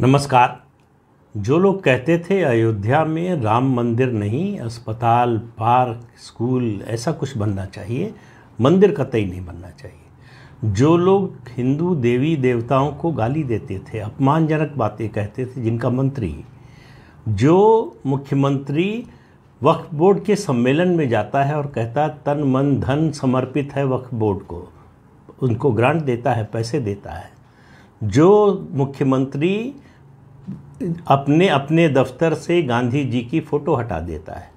नमस्कार जो लोग कहते थे अयोध्या में राम मंदिर नहीं अस्पताल पार्क स्कूल ऐसा कुछ बनना चाहिए मंदिर कतई नहीं बनना चाहिए जो लोग हिंदू देवी देवताओं को गाली देते थे अपमानजनक बातें कहते थे जिनका मंत्री जो मुख्यमंत्री वक्फ बोर्ड के सम्मेलन में जाता है और कहता है तन मन धन समर्पित है वक्फ बोर्ड को उनको ग्रांट देता है पैसे देता है जो मुख्यमंत्री अपने अपने दफ्तर से गांधी जी की फ़ोटो हटा देता है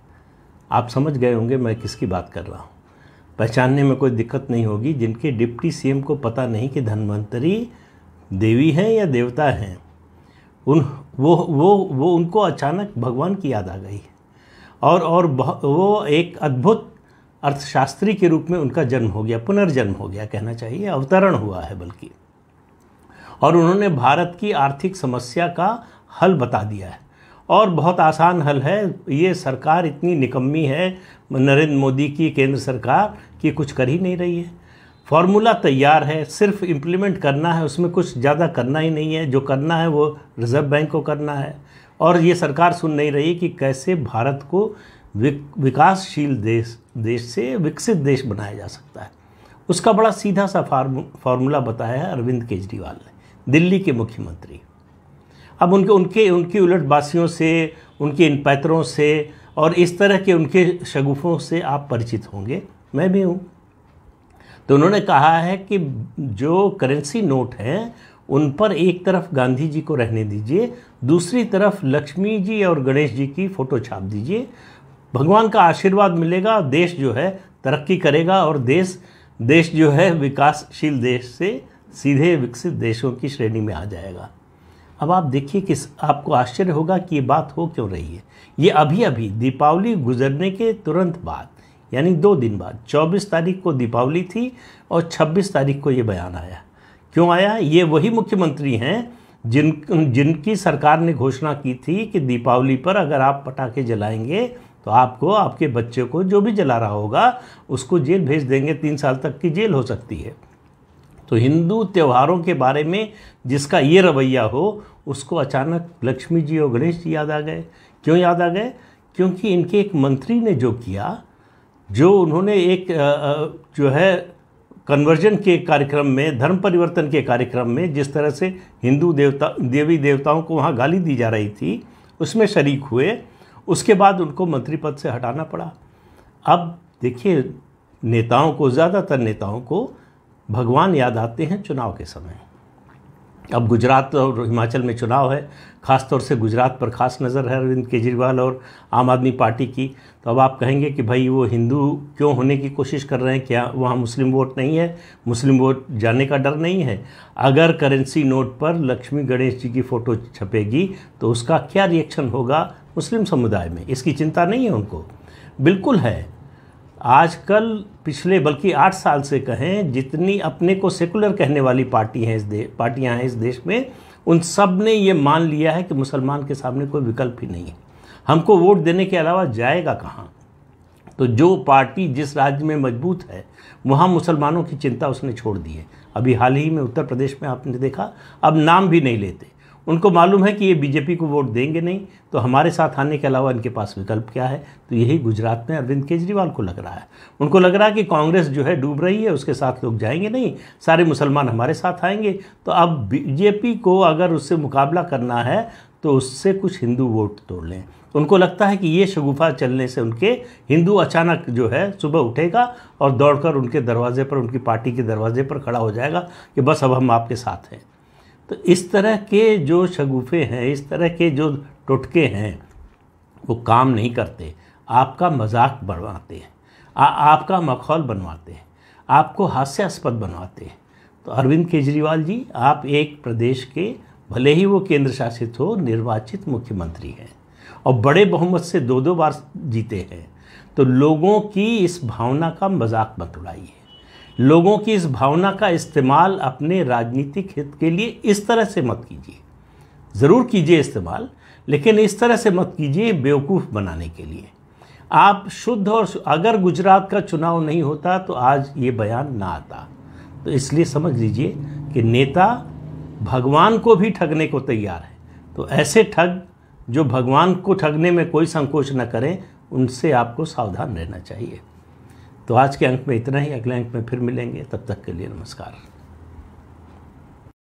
आप समझ गए होंगे मैं किसकी बात कर रहा हूँ पहचानने में कोई दिक्कत नहीं होगी जिनके डिप्टी सीएम को पता नहीं कि धनवंतरी देवी हैं या देवता हैं उन वो वो वो उनको अचानक भगवान की याद आ गई और और वो एक अद्भुत अर्थशास्त्री के रूप में उनका जन्म हो गया पुनर्जन्म हो गया कहना चाहिए अवतरण हुआ है बल्कि और उन्होंने भारत की आर्थिक समस्या का हल बता दिया है और बहुत आसान हल है ये सरकार इतनी निकम्मी है नरेंद्र मोदी की केंद्र सरकार कि कुछ कर ही नहीं रही है फॉर्मूला तैयार है सिर्फ इम्प्लीमेंट करना है उसमें कुछ ज़्यादा करना ही नहीं है जो करना है वो रिज़र्व बैंक को करना है और ये सरकार सुन नहीं रही कि कैसे भारत को विकासशील देश देश से विकसित देश बनाया जा सकता है उसका बड़ा सीधा सा फार्मूला बताया है अरविंद केजरीवाल ने दिल्ली के मुख्यमंत्री अब उनके उनके उनकी उलटबासियों से उनके इन पैतरों से और इस तरह के उनके शगुफों से आप परिचित होंगे मैं भी हूँ तो उन्होंने कहा है कि जो करेंसी नोट हैं उन पर एक तरफ गांधी जी को रहने दीजिए दूसरी तरफ लक्ष्मी जी और गणेश जी की फ़ोटो छाप दीजिए भगवान का आशीर्वाद मिलेगा देश जो है तरक्की करेगा और देश देश जो है विकासशील देश से सीधे विकसित देशों की श्रेणी में आ जाएगा अब आप देखिए कि आपको आश्चर्य होगा कि ये बात हो क्यों रही है ये अभी अभी दीपावली गुजरने के तुरंत बाद यानी दो दिन बाद 24 तारीख को दीपावली थी और 26 तारीख को ये बयान आया क्यों आया ये वही मुख्यमंत्री हैं जिन जिनकी सरकार ने घोषणा की थी कि दीपावली पर अगर आप पटाखे जलाएंगे तो आपको आपके बच्चे को जो भी जला रहा होगा उसको जेल भेज देंगे तीन साल तक की जेल हो सकती है तो हिंदू त्योहारों के बारे में जिसका ये रवैया हो उसको अचानक लक्ष्मी जी और गणेश जी याद आ गए क्यों याद आ गए क्योंकि इनके एक मंत्री ने जो किया जो उन्होंने एक जो है कन्वर्जन के कार्यक्रम में धर्म परिवर्तन के कार्यक्रम में जिस तरह से हिंदू देवता देवी देवताओं को वहाँ गाली दी जा रही थी उसमें शरीक हुए उसके बाद उनको मंत्री पद से हटाना पड़ा अब देखिए नेताओं को ज़्यादातर नेताओं को भगवान याद आते हैं चुनाव के समय अब गुजरात और हिमाचल में चुनाव है ख़ासतौर से गुजरात पर खास नज़र है अरविंद केजरीवाल और आम आदमी पार्टी की तो अब आप कहेंगे कि भाई वो हिंदू क्यों होने की कोशिश कर रहे हैं क्या वहाँ मुस्लिम वोट नहीं है मुस्लिम वोट जाने का डर नहीं है अगर करेंसी नोट पर लक्ष्मी गणेश जी की फ़ोटो छपेगी तो उसका क्या रिएक्शन होगा मुस्लिम समुदाय में इसकी चिंता नहीं है उनको बिल्कुल है आजकल पिछले बल्कि आठ साल से कहें जितनी अपने को सेकुलर कहने वाली पार्टी हैं इस देश पार्टियाँ हैं इस देश में उन सब ने ये मान लिया है कि मुसलमान के सामने कोई विकल्प ही नहीं है हमको वोट देने के अलावा जाएगा कहाँ तो जो पार्टी जिस राज्य में मजबूत है वहाँ मुसलमानों की चिंता उसने छोड़ दी है अभी हाल ही में उत्तर प्रदेश में आपने देखा अब नाम भी नहीं लेते उनको मालूम है कि ये बीजेपी को वोट देंगे नहीं तो हमारे साथ आने के अलावा इनके पास विकल्प क्या है तो यही गुजरात में अरविंद केजरीवाल को लग रहा है उनको लग रहा है कि कांग्रेस जो है डूब रही है उसके साथ लोग जाएंगे नहीं सारे मुसलमान हमारे साथ आएंगे तो अब बीजेपी को अगर उससे मुकाबला करना है तो उससे कुछ हिंदू वोट तोड़ लें उनको लगता है कि ये शगुफा चलने से उनके हिंदू अचानक जो है सुबह उठेगा और दौड़कर उनके दरवाजे पर उनकी पार्टी के दरवाजे पर खड़ा हो जाएगा कि बस अब हम आपके साथ हैं तो इस तरह के जो शगुफे हैं इस तरह के जो टुटके हैं वो काम नहीं करते आपका मजाक बनवाते हैं आपका मखौल बनवाते हैं आपको हास्यास्पद बनवाते हैं तो अरविंद केजरीवाल जी आप एक प्रदेश के भले ही वो केंद्र शासित हो निर्वाचित मुख्यमंत्री हैं और बड़े बहुमत से दो दो बार जीते हैं तो लोगों की इस भावना का मजाक मत उड़ाइए लोगों की इस भावना का इस्तेमाल अपने राजनीतिक हित के लिए इस तरह से मत कीजिए ज़रूर कीजिए इस्तेमाल लेकिन इस तरह से मत कीजिए बेवकूफ़ बनाने के लिए आप शुद्ध और अगर गुजरात का चुनाव नहीं होता तो आज ये बयान ना आता तो इसलिए समझ लीजिए कि नेता भगवान को भी ठगने को तैयार है तो ऐसे ठग जो भगवान को ठगने में कोई संकोच न करें उनसे आपको सावधान रहना चाहिए तो आज के अंक में इतना ही अगले अंक में फिर मिलेंगे तब तक के लिए नमस्कार